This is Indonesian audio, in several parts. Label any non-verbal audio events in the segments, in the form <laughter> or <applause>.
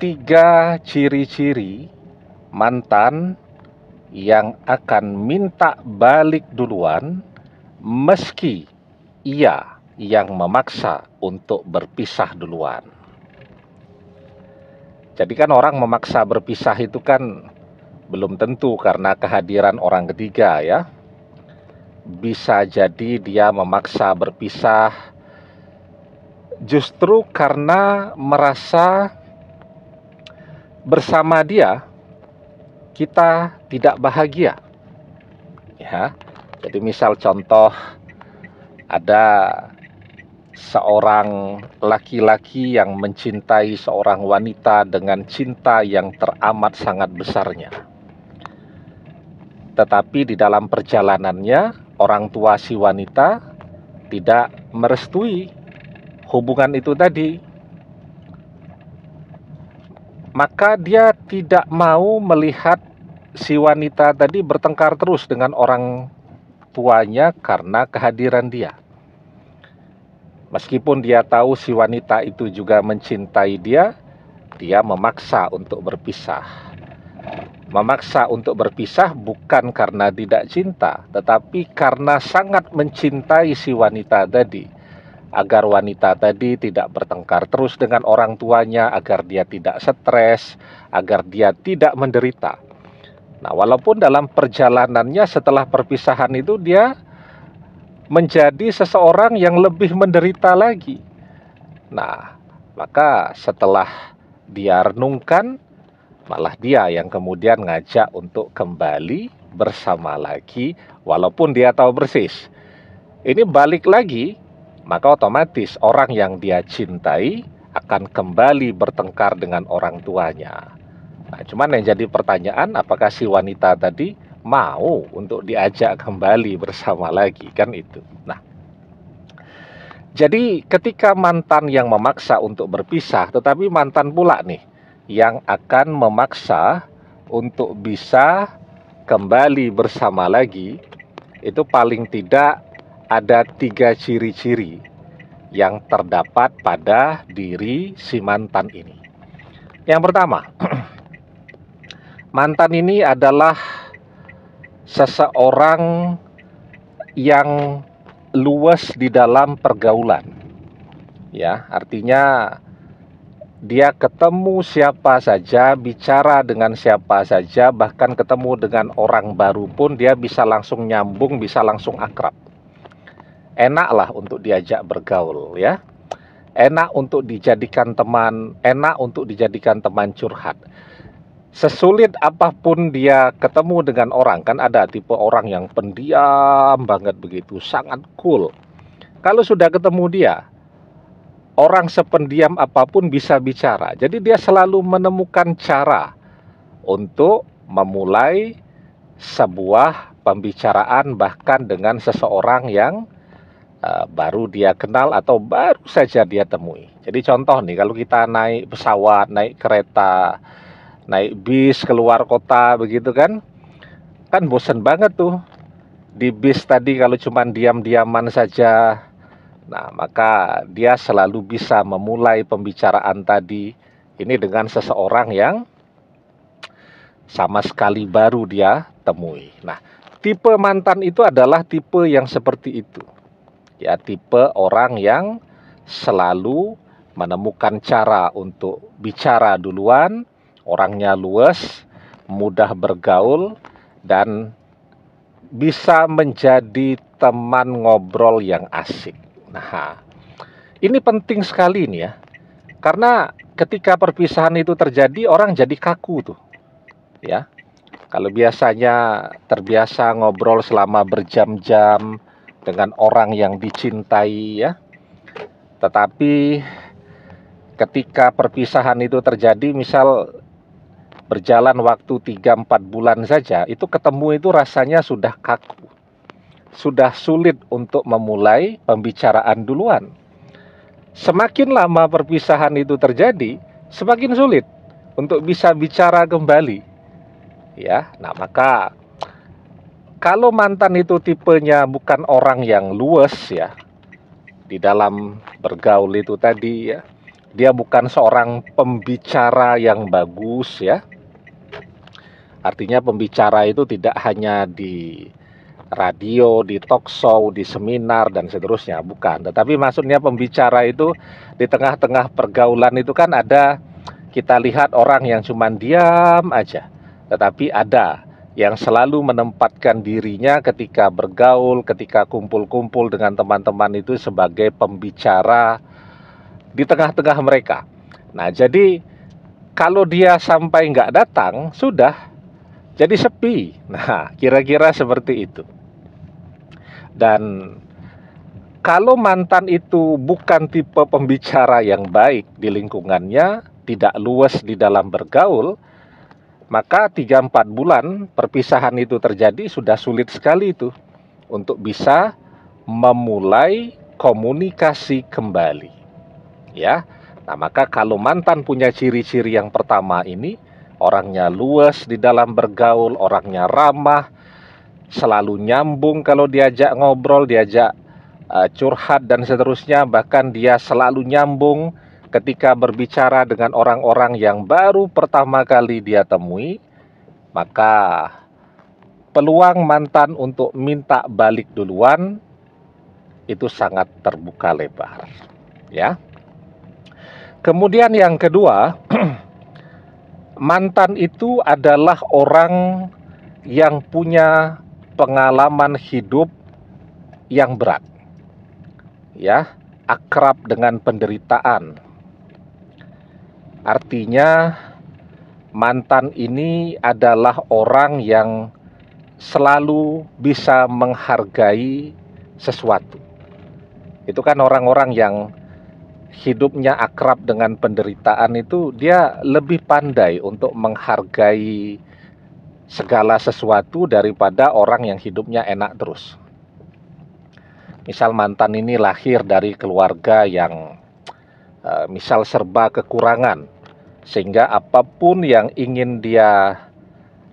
tiga ciri-ciri mantan yang akan minta balik duluan, meski ia yang memaksa untuk berpisah duluan. Jadi, kan orang memaksa berpisah itu kan belum tentu karena kehadiran orang ketiga, ya. Bisa jadi dia memaksa berpisah justru karena merasa bersama dia kita tidak bahagia. Ya. Jadi misal contoh ada seorang laki-laki yang mencintai seorang wanita dengan cinta yang teramat sangat besarnya. Tetapi di dalam perjalanannya orang tua si wanita tidak merestui hubungan itu tadi maka dia tidak mau melihat si wanita tadi bertengkar terus dengan orang tuanya karena kehadiran dia. Meskipun dia tahu si wanita itu juga mencintai dia, dia memaksa untuk berpisah. Memaksa untuk berpisah bukan karena tidak cinta, tetapi karena sangat mencintai si wanita tadi agar wanita tadi tidak bertengkar terus dengan orang tuanya, agar dia tidak stres, agar dia tidak menderita. Nah, walaupun dalam perjalanannya setelah perpisahan itu dia menjadi seseorang yang lebih menderita lagi. Nah, maka setelah dia renungkan, malah dia yang kemudian ngajak untuk kembali bersama lagi, walaupun dia tahu persis. Ini balik lagi maka otomatis orang yang dia cintai akan kembali bertengkar dengan orang tuanya. Nah, cuman yang jadi pertanyaan apakah si wanita tadi mau untuk diajak kembali bersama lagi kan itu. Nah, jadi ketika mantan yang memaksa untuk berpisah, tetapi mantan pula nih yang akan memaksa untuk bisa kembali bersama lagi, itu paling tidak ada tiga ciri-ciri yang terdapat pada diri si mantan ini. Yang pertama, <clears throat> mantan ini adalah seseorang yang luas di dalam pergaulan. Ya, artinya dia ketemu siapa saja, bicara dengan siapa saja, bahkan ketemu dengan orang baru pun dia bisa langsung nyambung, bisa langsung akrab enaklah untuk diajak bergaul ya. Enak untuk dijadikan teman, enak untuk dijadikan teman curhat. Sesulit apapun dia ketemu dengan orang kan ada tipe orang yang pendiam banget begitu, sangat cool. Kalau sudah ketemu dia, orang sependiam apapun bisa bicara. Jadi dia selalu menemukan cara untuk memulai sebuah pembicaraan bahkan dengan seseorang yang Eh, baru dia kenal atau baru saja dia temui. Jadi contoh nih kalau kita naik pesawat, naik kereta, naik bis keluar kota begitu kan, kan bosen banget tuh di bis tadi kalau cuma diam-diaman saja. Nah, maka dia selalu bisa memulai pembicaraan tadi ini dengan seseorang yang sama sekali baru dia temui. Nah, tipe mantan itu adalah tipe yang seperti itu ya tipe orang yang selalu menemukan cara untuk bicara duluan, orangnya luas, mudah bergaul dan bisa menjadi teman ngobrol yang asik. Nah, ini penting sekali nih ya. Karena ketika perpisahan itu terjadi orang jadi kaku tuh. Ya. Kalau biasanya terbiasa ngobrol selama berjam-jam, dengan orang yang dicintai ya. Tetapi ketika perpisahan itu terjadi misal berjalan waktu 3-4 bulan saja itu ketemu itu rasanya sudah kaku. Sudah sulit untuk memulai pembicaraan duluan. Semakin lama perpisahan itu terjadi, semakin sulit untuk bisa bicara kembali. Ya, nah maka kalau mantan itu tipenya bukan orang yang luwes ya di dalam bergaul itu tadi ya dia bukan seorang pembicara yang bagus ya artinya pembicara itu tidak hanya di radio, di talk show, di seminar dan seterusnya, bukan. Tetapi maksudnya pembicara itu di tengah-tengah pergaulan itu kan ada kita lihat orang yang cuman diam aja. Tetapi ada yang selalu menempatkan dirinya ketika bergaul, ketika kumpul-kumpul dengan teman-teman itu sebagai pembicara di tengah-tengah mereka. Nah, jadi kalau dia sampai nggak datang, sudah jadi sepi. Nah, kira-kira seperti itu. Dan kalau mantan itu bukan tipe pembicara yang baik di lingkungannya, tidak luas di dalam bergaul, maka 3-4 bulan perpisahan itu terjadi sudah sulit sekali itu untuk bisa memulai komunikasi kembali. Ya. Nah, maka kalau mantan punya ciri-ciri yang pertama ini, orangnya luas di dalam bergaul, orangnya ramah, selalu nyambung kalau diajak ngobrol, diajak uh, curhat dan seterusnya, bahkan dia selalu nyambung ketika berbicara dengan orang-orang yang baru pertama kali dia temui, maka peluang mantan untuk minta balik duluan itu sangat terbuka lebar, ya. Kemudian yang kedua, <clears throat> mantan itu adalah orang yang punya pengalaman hidup yang berat. Ya, akrab dengan penderitaan, Artinya mantan ini adalah orang yang selalu bisa menghargai sesuatu. Itu kan orang-orang yang hidupnya akrab dengan penderitaan itu dia lebih pandai untuk menghargai segala sesuatu daripada orang yang hidupnya enak terus. Misal mantan ini lahir dari keluarga yang Eh, misal serba kekurangan, sehingga apapun yang ingin dia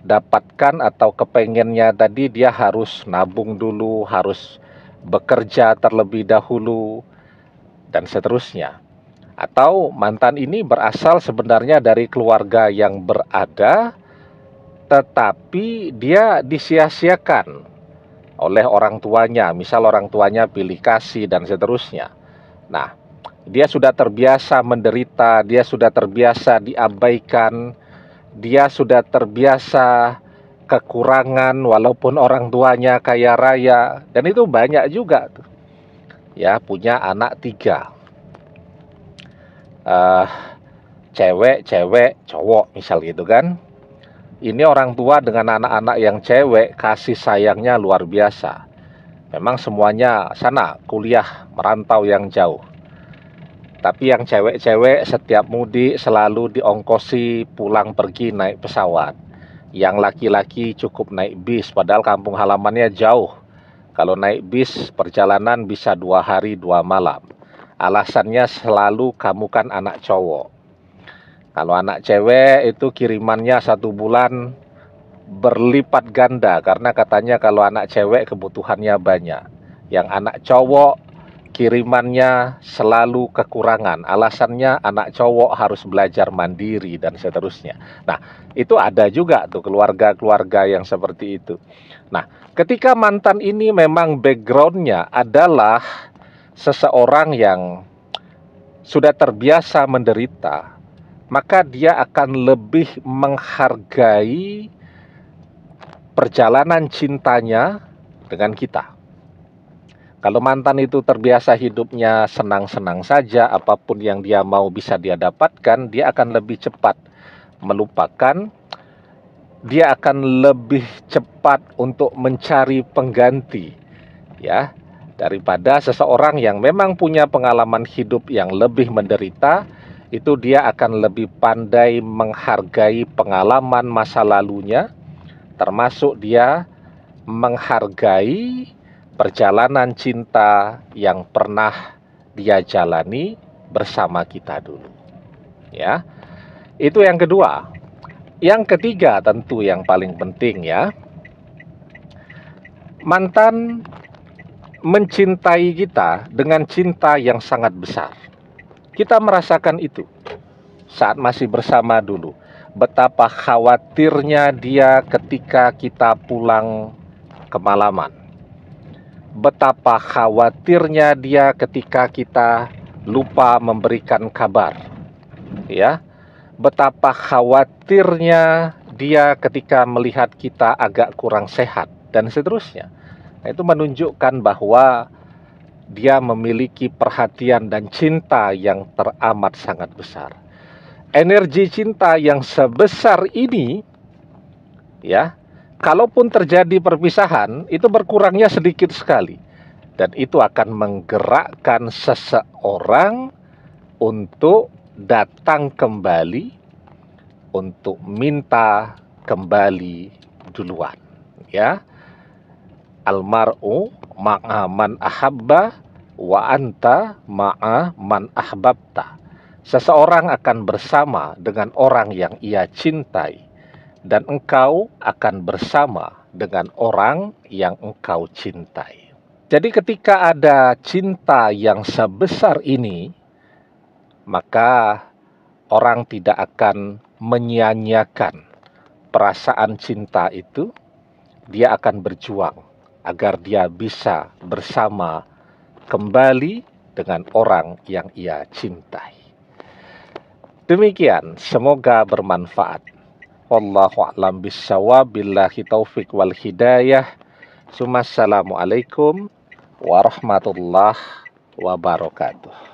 dapatkan atau kepengennya tadi dia harus nabung dulu, harus bekerja terlebih dahulu dan seterusnya. Atau mantan ini berasal sebenarnya dari keluarga yang berada tetapi dia disia-siakan oleh orang tuanya, misal orang tuanya pilih kasih dan seterusnya. Nah, dia sudah terbiasa menderita, dia sudah terbiasa diabaikan, dia sudah terbiasa kekurangan walaupun orang tuanya kaya raya dan itu banyak juga tuh. Ya punya anak tiga, uh, cewek, cewek, cowok misal gitu kan. Ini orang tua dengan anak-anak yang cewek kasih sayangnya luar biasa. Memang semuanya sana kuliah merantau yang jauh. Tapi yang cewek-cewek setiap mudik selalu diongkosi pulang pergi naik pesawat. Yang laki-laki cukup naik bis padahal kampung halamannya jauh. Kalau naik bis perjalanan bisa dua hari dua malam. Alasannya selalu kamu kan anak cowok. Kalau anak cewek itu kirimannya satu bulan berlipat ganda karena katanya kalau anak cewek kebutuhannya banyak. Yang anak cowok kirimannya selalu kekurangan. Alasannya anak cowok harus belajar mandiri dan seterusnya. Nah, itu ada juga tuh keluarga-keluarga yang seperti itu. Nah, ketika mantan ini memang backgroundnya adalah seseorang yang sudah terbiasa menderita, maka dia akan lebih menghargai perjalanan cintanya dengan kita. Kalau mantan itu terbiasa hidupnya senang-senang saja, apapun yang dia mau bisa dia dapatkan, dia akan lebih cepat melupakan. Dia akan lebih cepat untuk mencari pengganti, ya, daripada seseorang yang memang punya pengalaman hidup yang lebih menderita. Itu dia akan lebih pandai menghargai pengalaman masa lalunya, termasuk dia menghargai perjalanan cinta yang pernah dia jalani bersama kita dulu. Ya. Itu yang kedua. Yang ketiga tentu yang paling penting ya. Mantan mencintai kita dengan cinta yang sangat besar. Kita merasakan itu saat masih bersama dulu. Betapa khawatirnya dia ketika kita pulang kemalaman betapa khawatirnya dia ketika kita lupa memberikan kabar. Ya. Betapa khawatirnya dia ketika melihat kita agak kurang sehat dan seterusnya. Nah, itu menunjukkan bahwa dia memiliki perhatian dan cinta yang teramat sangat besar. Energi cinta yang sebesar ini ya kalaupun terjadi perpisahan, itu berkurangnya sedikit sekali. Dan itu akan menggerakkan seseorang untuk datang kembali, untuk minta kembali duluan. Ya, almaru ma'aman ahabba wa anta ma'a man ahbabta. Seseorang akan bersama dengan orang yang ia cintai dan engkau akan bersama dengan orang yang engkau cintai. Jadi, ketika ada cinta yang sebesar ini, maka orang tidak akan menyia perasaan cinta itu. Dia akan berjuang agar dia bisa bersama kembali dengan orang yang ia cintai. Demikian, semoga bermanfaat. Wallahu a'lam bishawab. Billahi taufik wal hidayah. Assalamualaikum warahmatullahi wabarakatuh.